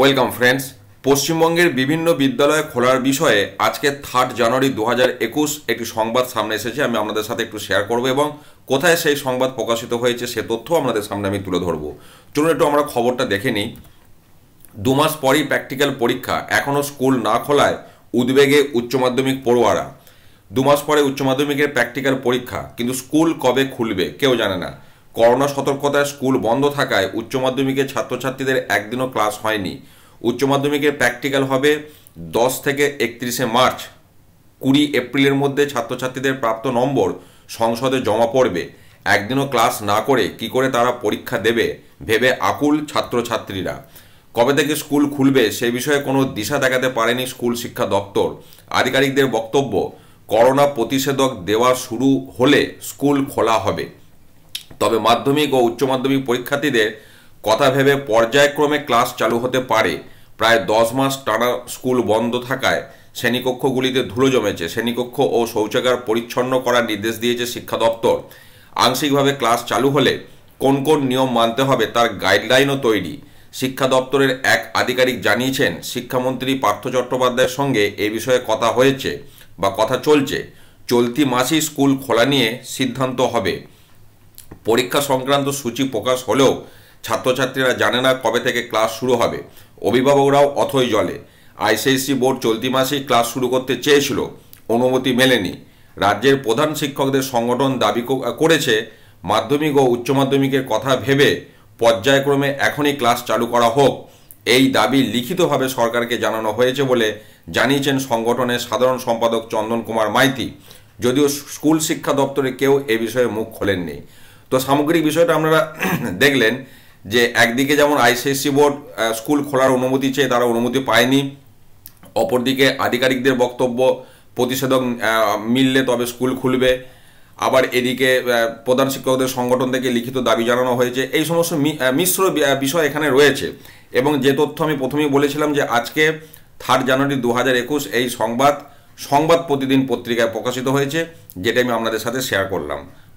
welcome friends পশ্চিমবঙ্গের বিভিন্ন বিদ্যালয় খোলার বিষয়ে আজকে থার্ড জানুয়ারি দু একুশ একটি সংবাদ সামনে এসেছে আমি আপনাদের সাথে একটু শেয়ার করব এবং কোথায় সেই সংবাদ প্রকাশিত হয়েছে সে তথ্য আপনাদের সামনে আমি তুলে ধরব চলুন একটু আমরা খবরটা দেখে নিই দু মাস পরই প্র্যাকটিক্যাল পরীক্ষা এখনও স্কুল না খোলায় উদ্বেগে উচ্চ মাধ্যমিক পড়ুয়ারা দু মাস পরে উচ্চ মাধ্যমিকের প্র্যাকটিক্যাল পরীক্ষা কিন্তু স্কুল কবে খুলবে কেউ জানে না করোনা সতর্কতায় স্কুল বন্ধ থাকায় উচ্চ মাধ্যমিকের ছাত্রছাত্রীদের একদিনও ক্লাস হয়নি উচ্চ মাধ্যমিকের প্র্যাকটিক্যাল হবে দশ থেকে একত্রিশে মার্চ কুড়ি এপ্রিলের মধ্যে ছাত্রছাত্রীদের প্রাপ্ত নম্বর সংসদে জমা পড়বে একদিনও ক্লাস না করে কি করে তারা পরীক্ষা দেবে ভেবে আকুল ছাত্রছাত্রীরা কবে থেকে স্কুল খুলবে সে বিষয়ে কোনো দিশা দেখাতে পারেনি স্কুল শিক্ষা দপ্তর আধিকারিকদের বক্তব্য করোনা প্রতিষেধক দেওয়া শুরু হলে স্কুল খোলা হবে তবে মাধ্যমিক ও উচ্চ মাধ্যমিক পরীক্ষার্থীদের কথা ভেবে পর্যায়ক্রমে ক্লাস চালু হতে পারে প্রায় দশ মাস টানা স্কুল বন্ধ থাকায় শ্রেণীকক্ষগুলিতে ধুলো জমেছে শ্রেণীকক্ষ ও শৌচাগার পরিচ্ছন্ন করার নির্দেশ দিয়েছে শিক্ষা দপ্তর আংশিকভাবে ক্লাস চালু হলে কোন কোন নিয়ম মানতে হবে তার গাইডলাইনও তৈরি শিক্ষা দপ্তরের এক আধিকারিক জানিয়েছেন শিক্ষামন্ত্রী পার্থ চট্টোপাধ্যায়ের সঙ্গে এ বিষয়ে কথা হয়েছে বা কথা চলছে চলতি মাসেই স্কুল খোলা নিয়ে সিদ্ধান্ত হবে পরীক্ষা সংক্রান্ত সূচি প্রকাশ হলেও ছাত্রছাত্রীরা জানে না কবে থেকে ক্লাস শুরু হবে অভিভাবকরাও অথই জলে আইসিএসসি বোর্ড চলতি মাসেই ক্লাস শুরু করতে চেয়েছিল অনুমতি মেলেনি রাজ্যের প্রধান শিক্ষকদের সংগঠন দাবি করেছে মাধ্যমিক ও উচ্চ মাধ্যমিকের কথা ভেবে পর্যায়ক্রমে এখনই ক্লাস চালু করা হোক এই দাবি লিখিতভাবে সরকারকে জানানো হয়েছে বলে জানিয়েছেন সংগঠনের সাধারণ সম্পাদক চন্দন কুমার মাইতি যদিও স্কুল শিক্ষা দপ্তরে কেউ এ বিষয়ে মুখ খোলেননি তো সামগ্রিক বিষয়টা আপনারা দেখলেন যে একদিকে যেমন আইসিএসসি বোর্ড স্কুল খোলার অনুমতি চেয়ে তারা অনুমতি পায়নি অপরদিকে আধিকারিকদের বক্তব্য প্রতিষেধক মিললে তবে স্কুল খুলবে আবার এদিকে প্রধান শিক্ষকদের সংগঠন থেকে লিখিত দাবি জানানো হয়েছে এই সমস্ত মিশ্র বিষয় এখানে রয়েছে এবং যে তথ্য আমি প্রথমেই বলেছিলাম যে আজকে থার্ড জানুয়ারি দু একুশ এই সংবাদ সংবাদ প্রতিদিন পত্রিকায় প্রকাশিত হয়েছে যেটা আমি আপনাদের সাথে শেয়ার করলাম